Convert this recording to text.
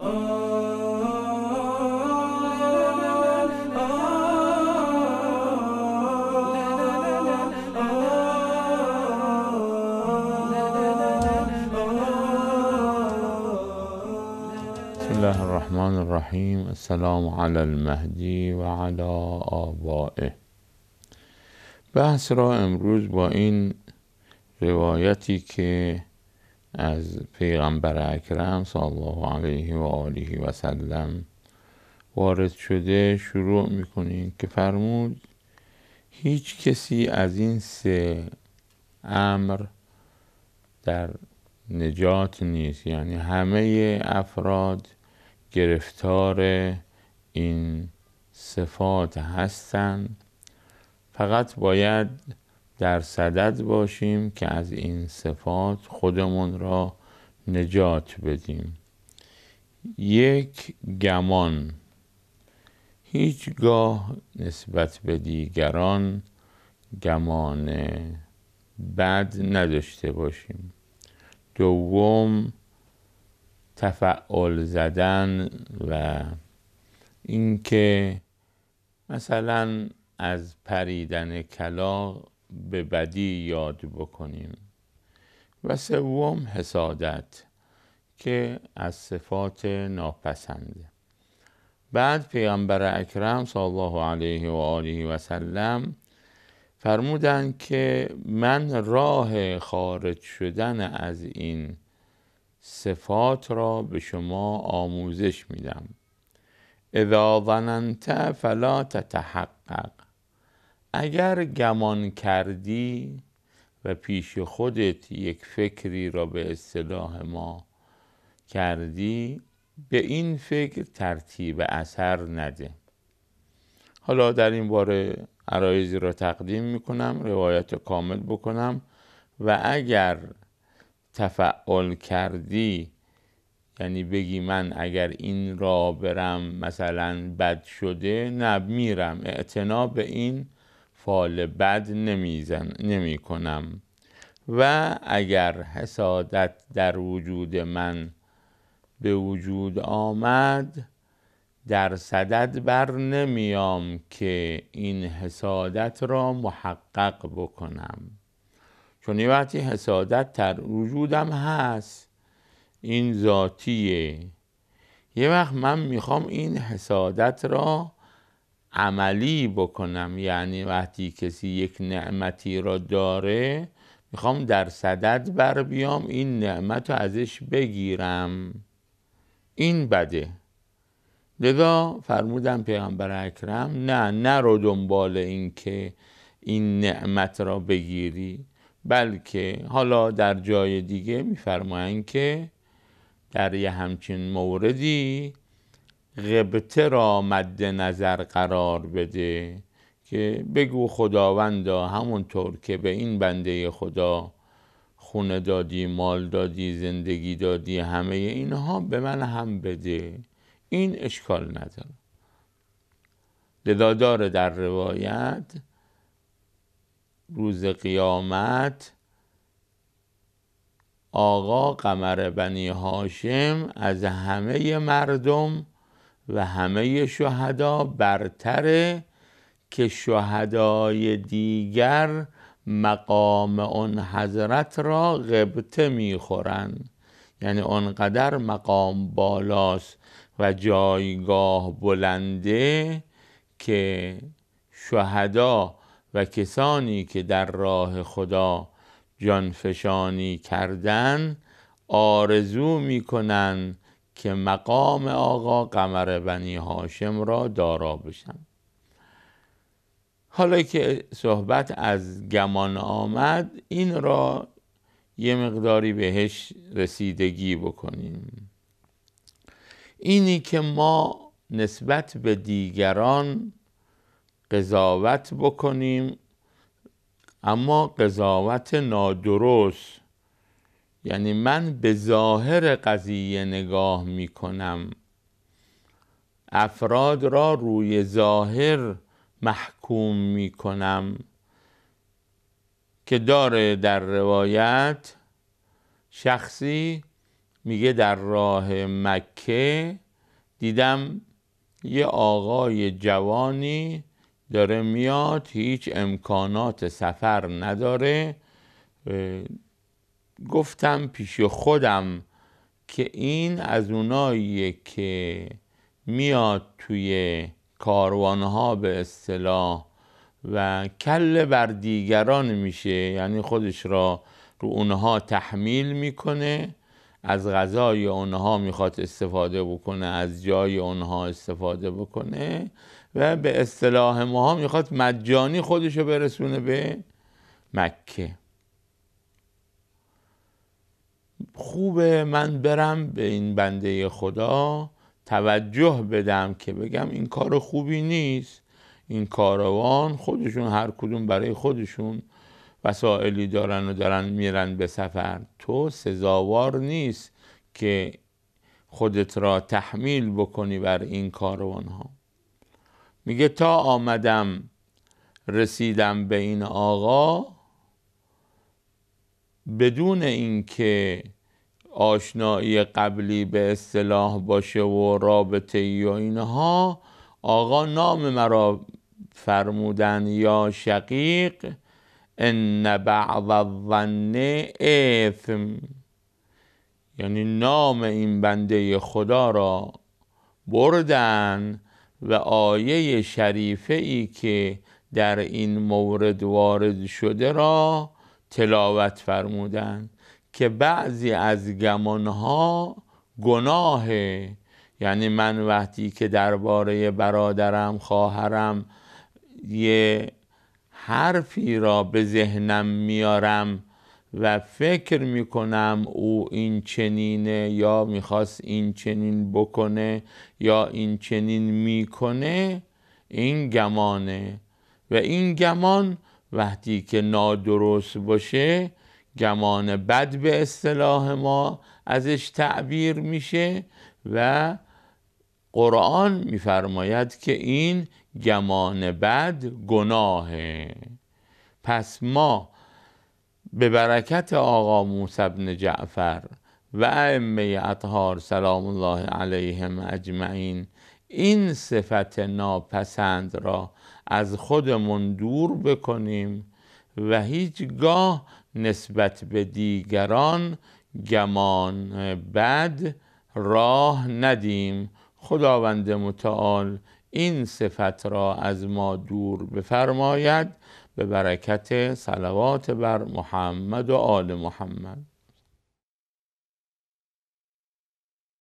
الله الرحمن الرحیم السلام علی المهدی و علی آبائه بحث را امروز با این روایتی که از پیغمبر اکرم صلی الله علیه و آله و سلم وارد شده شروع میکنیم که فرمود هیچ کسی از این سه امر در نجات نیست یعنی همه افراد گرفتار این صفات هستند فقط باید در صدد باشیم که از این صفات خودمون را نجات بدیم یک گمان هیچگاه نسبت به دیگران گمان بد نداشته باشیم دوم تفعال زدن و اینکه مثلا از پریدن کلاق به بدی یاد بکنیم و سوم حسادت که از صفات ناپسنده بعد پیامبر اکرم صلی الله علیه و آله و سلم فرمودند که من راه خارج شدن از این صفات را به شما آموزش میدم اذا ظننت فلا تتحقق اگر گمان کردی و پیش خودت یک فکری را به اصطلاح ما کردی به این فکر ترتیب اثر نده حالا در این باره عرایزی را تقدیم میکنم روایت کامل بکنم و اگر تفعال کردی یعنی بگی من اگر این را برم مثلا بد شده نه میرم اعتنا به این فال بد نمیزن نمی کنم و اگر حسادت در وجود من به وجود آمد در صدد بر نمیام که این حسادت را محقق بکنم چون وقتی حسادت در وجودم هست این ذاتیه یه وقت من میخوام این حسادت را عملی بکنم یعنی وقتی کسی یک نعمتی را داره میخوام در صدد بر بیام این نعمت رو ازش بگیرم این بده لذا فرمودن پیغمبر اکرم نه رو دنبال این که این نعمت را بگیری بلکه حالا در جای دیگه میفرمایند که در یه همچین موردی غبطه را مد نظر قرار بده که بگو خداوندا همونطور که به این بنده خدا خونه دادی مال دادی زندگی دادی همه اینها به من هم بده این اشکال نداره لذا در روایت روز قیامت آقا قمر بنی هاشم از همه مردم و همه شهدا برتره که شهدای دیگر مقام اون حضرت را غبطه میخورند یعنی آنقدر مقام بالاست و جایگاه بلنده که شهدا و کسانی که در راه خدا جانفشانی کردند آرزو میکنند که مقام آقا قمر بنی هاشم را دارا بشم حالا که صحبت از گمان آمد این را یه مقداری بهش رسیدگی بکنیم اینی که ما نسبت به دیگران قضاوت بکنیم اما قضاوت نادرست یعنی من به ظاهر قضیه نگاه می کنم افراد را روی ظاهر محکوم می کنم که داره در روایت شخصی میگه در راه مکه دیدم یه آقای جوانی داره میاد هیچ امکانات سفر نداره گفتم پیش خودم که این از اوناییه که میاد توی کاروانها به اصطلاح و کل بر دیگران میشه یعنی خودش را رو اونها تحمیل میکنه از غذای اونها میخواد استفاده بکنه از جای اونها استفاده بکنه و به اصطلاح ما میخواد مجانی خودش رو برسونه به مکه خوبه من برم به این بنده خدا توجه بدم که بگم این کار خوبی نیست این کاروان خودشون هر کدوم برای خودشون وسائلی دارن و دارن میرن به سفر تو سزاوار نیست که خودت را تحمیل بکنی بر این کاروان ها میگه تا آمدم رسیدم به این آقا بدون اینکه آشنایی قبلی به اصطلاح باشه و رابطه ای و اینها آقا نام مرا فرمودن یا شقیق ان بعض الظن اثم یعنی نام این بنده خدا را بردن و آیه شریفه ای که در این مورد وارد شده را تلاوت فرمودند که بعضی از گمانها گناه یعنی من وقتی که درباره برادرم خواهرم یه حرفی را به ذهنم میارم و فکر میکنم او این چنینه یا میخواست این چنین بکنه یا این چنین میکنه این گمانه و این گمان وقتی که نادرست باشه گمان بد به اصطلاح ما ازش تعبیر میشه و قرآن میفرماید که این گمان بد گناهه پس ما به برکت آقا موسی بن جعفر و ائمه اطهار سلام الله علیهم اجمعین این صفت ناپسند را از خودمون دور بکنیم و هیچگاه نسبت به دیگران گمان بد راه ندیم خداوند متعال این صفت را از ما دور بفرماید به برکت صلوات بر محمد و آل محمد